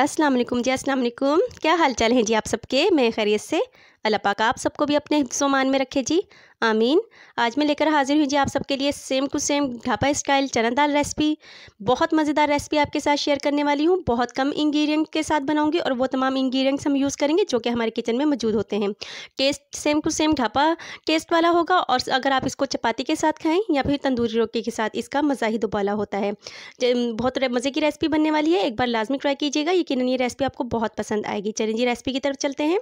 अस्सलाम जी अस्सलाम क्या हाल चाल हैं जी आप सबके मैं खैरियत से अल्लाह पाक आप सबको भी अपने हिस्सों मान में रखे जी आमीन आज मैं लेकर हाजिर हूँ जी आप सबके लिए same to same dhaba style चना दाल रेसिपी बहुत मज़ेदार रेसिपी आपके साथ शेयर करने वाली हूँ बहुत कम इंग्रेडिएंट के साथ बनाऊंगी और वो तमाम इंग्रेडिएंट्स हम यूज़ करेंगे जो कि हमारे किचन में मौजूद होते हैं taste same to same dhaba taste वाला होगा और अगर आप इसको चपाती के साथ खाएँ या फिर तंदूरी रोटी के साथ इसका मज़ा ही दुबाला होता है बहुत मज़े की रेसिपी बनने वाली है एक बार लाजमी ट्राई कीजिएगा यकीन ये रेसिपी आपको बहुत पसंद आएगी चलिए जी रेसिपी की तरफ चलते हैं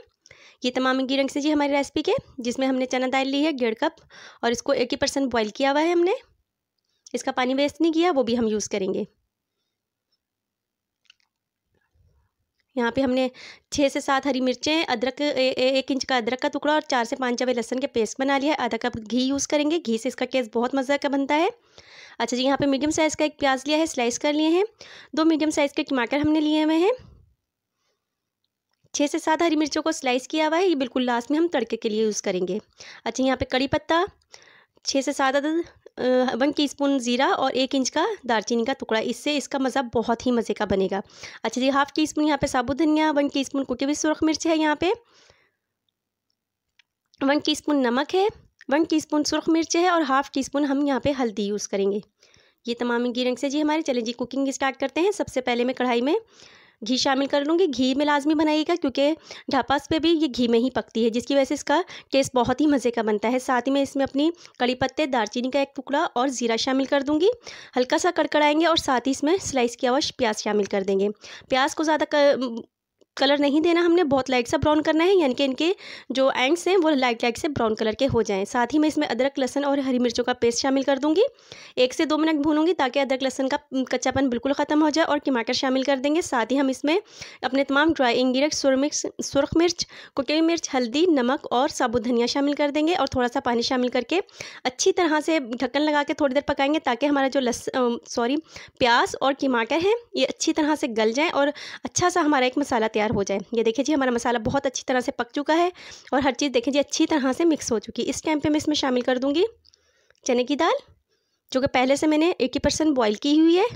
ये तमाम गिरंग से जी हमारी रेसिपी के जिसमें हमने चना दाल ली है डेढ़ कप और इसको एटी परसेंट बॉयल किया हुआ है हमने इसका पानी वेस्ट नहीं किया वो भी हम यूज़ करेंगे यहाँ पे हमने छः से सात हरी मिर्चें अदरक ए, ए, एक इंच का अदरक का टुकड़ा और चार से पाँच चावे लहसन के पेस्ट बना लिया है आधा कप घी यूज़ करेंगे घी से इसका टेस्ट बहुत मज़े का बनता है अच्छा जी यहाँ पे मीडियम साइज़ का एक प्याज लिया है स्लाइस कर लिए हैं दो मीडियम साइज़ के टमाटर हमने लिए हुए हैं छः से सात हरी मिर्चों को स्लाइस किया हुआ है ये बिल्कुल लास्ट में हम तड़के के लिए यूज़ करेंगे अच्छा यहाँ पे कड़ी पत्ता छः से सात अदद वन स्पून ज़ीरा और एक इंच का दालचीनी का टुकड़ा इससे इसका मज़ा बहुत ही मज़े का बनेगा अच्छा जी हाफ़ टी स्पून यहाँ पे साबुत धनिया वन टी स्पून कुटी हुई सुरख मिर्च है यहाँ पे वन टी स्पून नमक है वन टी स्पून सुरख मिर्च है और हाफ़ टी स्पून हम यहाँ पे हल्दी यूज़ करेंगे ये तमाम इंग्रीडियंट्स है जी हमारे चले जी कुकिंग स्टार्ट करते हैं सबसे पहले मैं कढ़ाई में घी शामिल कर लूँगी घी में लाजमी बनाइएगा क्योंकि ढापास पे भी ये घी में ही पकती है जिसकी वजह से इसका टेस्ट बहुत ही मज़े का बनता है साथ ही मैं इसमें अपनी कड़ी पत्ते दालचीनी का एक टुकड़ा और ज़ीरा शामिल कर दूँगी हल्का सा कड़कड़ाएंगे और साथ ही इसमें स्लाइस किया हुआ प्याज शामिल कर देंगे प्याज को ज़्यादा कलर नहीं देना हमने बहुत लाइट सा ब्राउन करना है यानी कि इनके जो एंड्स हैं वो लाइट लाइट से ब्राउन कलर के हो जाएं साथ ही मैं इसमें अदरक लहसन और हरी मिर्चों का पेस्ट शामिल कर दूँगी एक से दो मिनट भूनूंगी ताकि अदरक लहसन का कच्चापन बिल्कुल ख़त्म हो जाए और टमाटर शामिल कर देंगे साथ ही हम इसमें अपने तमाम ड्राई इंग्रेडिएंट सुरमिर्च सुरख मिर्च कुटी मिर्च हल्दी नमक और साबुत धनिया शामिल कर देंगे और थोड़ा सा पानी शामिल करके अच्छी तरह से ढक्कन लगा के थोड़ी देर पकाएंगे ताकि हमारा जो लस सॉरी प्याज और टमाटर है ये अच्छी तरह से गल जाएँ और अच्छा सा हमारा एक मसाला तैयार हो जाए ये देखिए जी हमारा मसाला बहुत अच्छी तरह से पक चुका है और हर चीज़ देखें जी अच्छी तरह से मिक्स हो चुकी है इस टाइम पे मैं इसमें शामिल कर दूँगी चने की दाल जो कि पहले से मैंने एट्टी परसेंट बॉयल की हुई है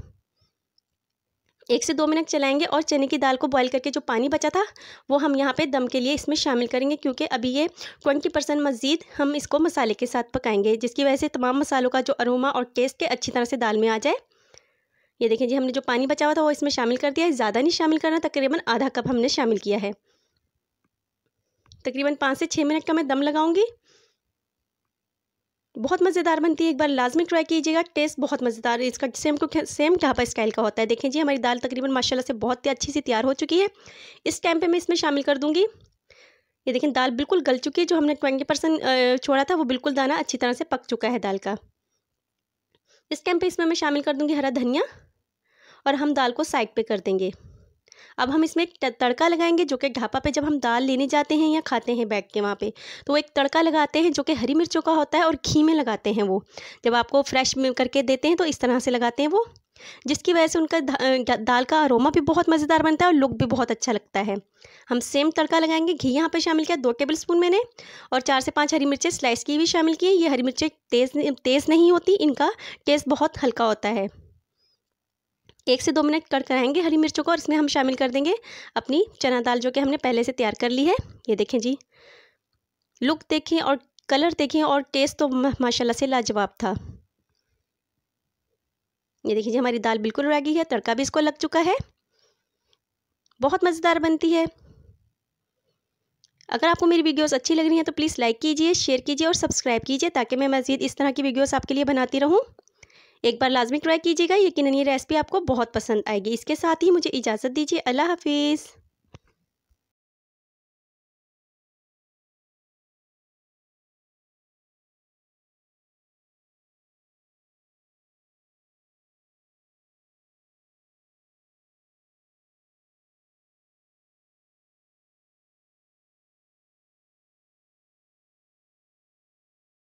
एक से दो मिनट चलाएंगे और चने की दाल को बॉईल करके जो पानी बचा था वो हम यहाँ पे दम के लिए इसमें शामिल करेंगे क्योंकि अभी ये ट्वेंटी परसेंट मज़ीद हम इसको मसाले के साथ पकाएंगे जिसकी वजह से तमाम मसालों का जो अरोमा और टेस्ट के अच्छी तरह से दाल में आ जाए ये देखें जी हमने जो पानी बचा हुआ था वो इसमें शामिल कर दिया है ज़्यादा नहीं शामिल करना तकरीबन आधा कप हमने शामिल किया है तकरीबन पाँच से छः मिनट का मैं दम लगाऊंगी बहुत मज़ेदार बनती है एक बार लाजमी ट्राई कीजिएगा टेस्ट बहुत मज़ेदार है इसका सेम को सेम ढापा स्टाइल का होता है देखें जी हमारी दाल तकरीबन माशाल्लाह से बहुत ही अच्छी सी तैयार हो चुकी है इस टाइम पे मैं इसमें शामिल कर दूंगी ये देखें दाल बिल्कुल गल चुकी है जो हमने ट्वेंटी परसेंट छोड़ा था वो बिल्कुल दाना अच्छी तरह से पक चुका है दाल का इस टाइम पे इसमें मैं शामिल कर दूँगी हरा धनिया और हम दाल को साइड पे कर देंगे अब हम इसमें एक तड़का लगाएंगे जो कि ढापा पे जब हम दाल लेने जाते हैं या खाते हैं बैठ के वहाँ पे तो वो एक तड़का लगाते हैं जो कि हरी मिर्चों का होता है और घी में लगाते हैं वो जब आपको फ्रेश करके देते हैं तो इस तरह से लगाते हैं वो जिसकी वजह से उनका दाल का अरोमा भी बहुत मज़ेदार बनता है और लुक भी बहुत अच्छा लगता है हम सेम तड़का लगाएंगे घी यहाँ पर शामिल किया दो टेबल स्पून मैंने और चार से पाँच हरी मिर्चें स्लाइस की भी शामिल की ये हरी मिर्चें तेज़ तेज़ नहीं होती इनका टेस्ट बहुत हल्का होता है एक से दो मिनट कट कराएंगे हरी मिर्चों को और इसमें हम शामिल कर देंगे अपनी चना दाल जो कि हमने पहले से तैयार कर ली है ये देखें जी लुक देखें और कलर देखें और टेस्ट तो माशाल्लाह से लाजवाब था ये देखिए हमारी दाल बिल्कुल रागी है तड़का भी इसको लग चुका है बहुत मज़ेदार बनती है अगर आपको मेरी वीडियोस अच्छी लग रही हैं तो प्लीज़ लाइक कीजिए शेयर कीजिए और सब्सक्राइब कीजिए ताकि मैं मज़ीद इस तरह की वीडियोस आपके लिए बनाती रहूं एक बार लाजमी ट्राई कीजिएगा यकीन ये रेसिपी आपको बहुत पसंद आएगी इसके साथ ही मुझे इजाज़त दीजिए अल्लाह हाफिज़